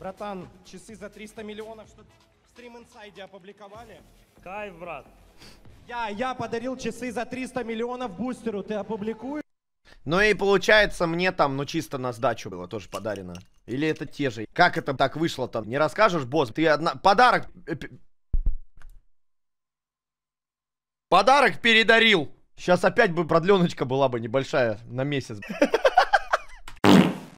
Братан, часы за 300 миллионов, что в Stream Inside опубликовали? Кайф, брат. Я, я подарил часы за 300 миллионов бустеру, ты опубликуешь? Ну и получается, мне там, ну чисто на сдачу было тоже подарено. Или это те же? Как это так вышло там? Не расскажешь, босс? Ты одна... Подарок... Э, подарок передарил. Сейчас опять бы продленочка была бы небольшая на месяц.